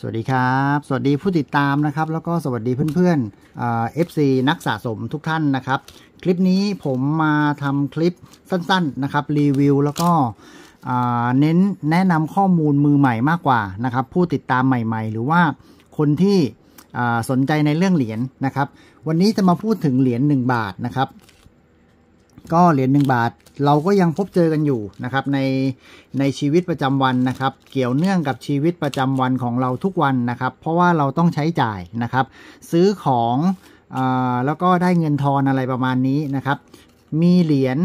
สวัสดีครับ สวัสดีผู้ติดตามนะครับ แล้วก็สวัสดีเพื่อนๆเอฟซีนักสะสมทุกท่านนะครับ คลิปนี้ผมมาทำคลิปสั้น ๆ นะครับรีวิวแล้วก็เน้นแนะนำข้อมูลมือใหม่มากกว่านะครับผู้ติดตามใหม่ๆ หรือว่าคนที่สนใจในเรื่องเหรียญนะครับ วันนี้จะมาพูดถึงเหรียญ1บาทนะครับก็เหรียญหนึ่งบาทเราก็ยังพบเจอกันอยู่นะครับในในชีวิตประจำวันนะครับ เกี่ยวเนื่องกับชีวิตประจำวันของเราทุกวันนะครับ เพราะว่าเราต้องใช้จ่ายนะครับ ซื้อของอแล้วก็ได้เงินทอนอะไรประมาณนี้นะครับ มีเหรียญ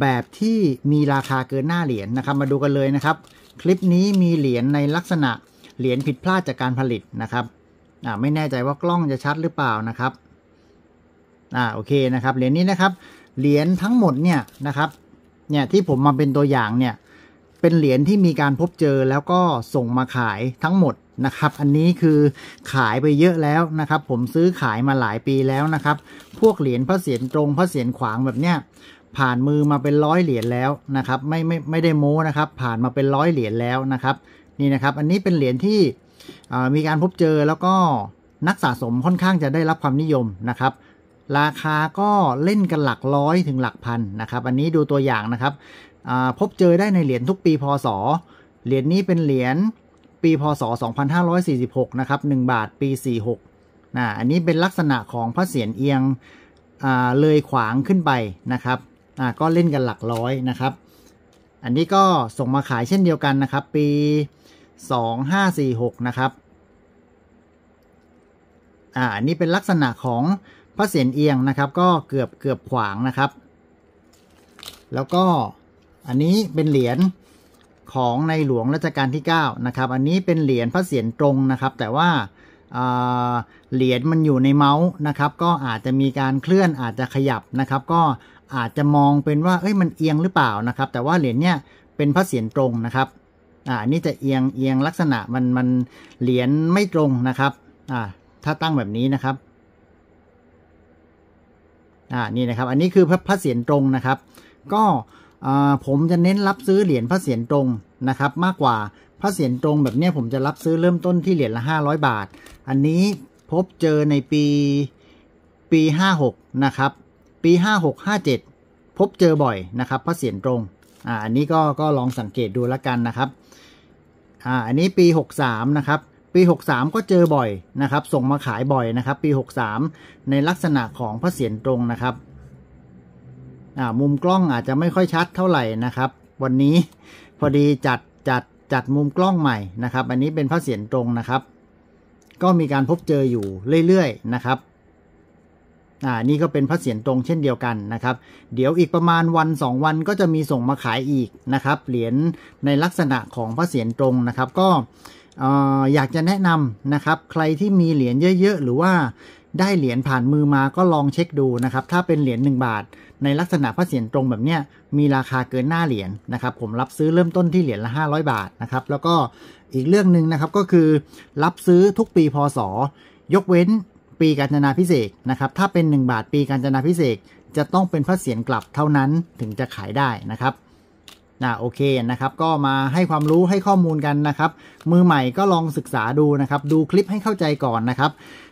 แบบที่มีราคาเกินหน้าเหรียญนนะครับ มาดูกันเลยนะครับ คลิปนี้มีเหรียญในลักษณะเหรียญผิดพลาดจากการผลิตนะครับไม่แน่ใจว่ากล้องจะชัดหรือเปล่านะครับอ่าโอเคนะครับ เหรียญนี้นะครับเหรียญทั้งหมดเนี่ยนะครับ เนี่ยที่ผมมาเป็นตัวอย่างเนี่ย เป็นเหรียญที่มีการพบเจอแล้วก็ส่งมาขายทั้งหมดนะครับ อันนี้คือขายไปเยอะแล้วนะครับ ผมซื้อขายมาหลายปีแล้วนะครับ พวกเหรียญพระเศียรตรงพระเศียรขวางแบบเนี้ยผ่านมือมาเป็นร้อยเหรียญแล้วนะครับ ไม่ไม่ไม่ได้โม้นะครับ ผ่านมาเป็นร้อยเหรียญแล้วนะครับ นี่นะครับ อันนี้เป็นเหรียญที่มีการพบเจอแล้วก็นักสะสมค่อนข้างจะได้รับความนิยมนะครับราคาก็เล่นกันหลักร้อยถึงหลักพันนะครับ อันนี้ดูตัวอย่างนะครับ พบเจอได้ในเหรียญทุกปีพศ เหรียญนี้เป็นเหรียญปีพศ 2546 นะครับ 1 บาทปี 46นะอันนี้เป็นลักษณะของพระเศียรเอียงเลยขวางขึ้นไปนะครับ ก็เล่นกันหลักร้อยนะครับ อันนี้ก็ส่งมาขายเช่นเดียวกันนะครับ ปี2546นะครับอ่าอันนี้เป็นลักษณะของพระเศียรเอียงนะครับ ก็เกือบเกือบขวางนะครับ แล้วก็อันนี้เป็นเหรียญของในหลวงรัชกาลที่9นะครับอันนี้เป็นเหรียญพระเศียรตรงนะครับ แต่ว่าเหรียญมันอยู่ในเมาส์นะครับ ก็อาจจะมีการเคลื่อนอาจจะขยับนะครับ ก็อาจจะมองเป็นว่าเอ้ยมันเอียงหรือเปล่านะครับ แต่ว่าเหรียญเนี้ยเป็นพระเศียรตรงนะครับอ่านี่จะเอียงเอียงลักษณะมันมันเหรียญไม่ตรงนะครับอ่าถ้าตั้งแบบนี้นะครับอ่านี่นะครับอันนี้คือพระเศียรตรงนะครับ ก็ผมจะเน้นรับซื้อเหรียญพระเศียรตรงนะครับ มากกว่า พระเศียรตรงแบบนี้ผมจะรับซื้อเริ่มต้นที่เหรียญละ500 บาท อันนี้พบเจอในปีปี56นะครับปี56 57พบเจอบ่อยนะครับพระเศียรตรงอ่าอันนี้ก็ก็ลองสังเกตดูแล้วกันนะครับอ่าอันนี้ปี 63 นะครับปี63ก็เจอบ่อยนะครับ ส่งมาขายบ่อยนะครับปี 63 ในลักษณะของพระเศียรตรงนะครับมุมกล้องอาจจะไม่ค่อยชัดเท่าไหร่นะครับ วันนี้พอดีจัดจัดจัดมุมกล้องใหม่นะครับ อันนี้เป็นพระเศียรตรงนะครับ ก็มีการพบเจออยู่เรื่อยๆนะครับอ่านี่ก็เป็นพระเศียรตรงเช่นเดียวกันนะครับ เดี๋ยวอีกประมาณวัน 2 วันก็จะมีส่งมาขายอีกนะครับเหรียญในลักษณะของพระเศียรตรงนะครับก็อยากจะแนะนำนะครับใครที่มีเหรียญเยอะ ๆ หรือว่าได้เหรียญผ่านมือมาก็ลองเช็คดูนะครับ ถ้าเป็นเหรียญ1บาทในลักษณะพระเศียรตรงแบบเนี้ยมีราคาเกินหน้าเหรียญนนะครับผมรับซื้อเริ่มต้นที่เหรียญละ500 บาทนะครับ แล้วก็อีกเรื่องหนึ่งนะครับก็คือ รับซื้อทุกปีพศ ยกเว้นปีการจนาพิเศษนะครับถ้าเป็น 1 บาทปีการจนาพิเศษจะต้องเป็นพระเศียรกลับเท่านั้นถึงจะขายได้นะครับนะโอเคนะครับ ก็มาให้ความรู้ให้ข้อมูลกันนะครับ มือใหม่ก็ลองศึกษาดูนะครับ ดูคลิปให้เข้าใจก่อนนะครับ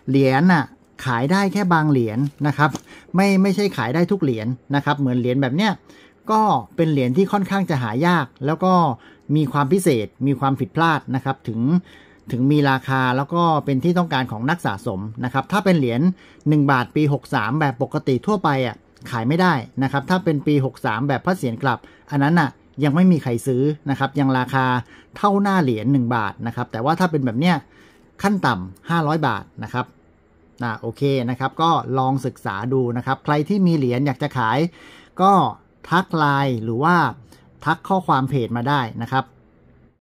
เหรียญน่ะขายได้แค่บางเหรียญนะครับ ไม่ไม่ใช่ขายได้ทุกเหรียญนะครับ เหมือนเหรียญแบบเนี้ยก็เป็นเหรียญที่ค่อนข้างจะหายาก แล้วก็มีความพิเศษมีความผิดพลาดนะครับถึงถึงมีราคาแล้วก็เป็นที่ต้องการของนักสะสมนะครับ ถ้าเป็นเหรียญ1บาทปี 63 แบบปกติทั่วไปอ่ะขายไม่ได้นะครับ ถ้าเป็นปี63แบบพระเศียรกลับ อันนั้นอ่ะยังไม่มีใครซื้อนะครับ ยังราคาเท่าหน้าเหรียญ1บาทนะครับ แต่ว่าถ้าเป็นแบบเนี้ยขั้นต่ำ500 บาทนะครับนะโอเคนะครับก็ลองศึกษาดูนะครับ ใครที่มีเหรียญอยากจะขาย ก็ทักไลน์หรือว่าทักข้อความเพจมาได้นะครับ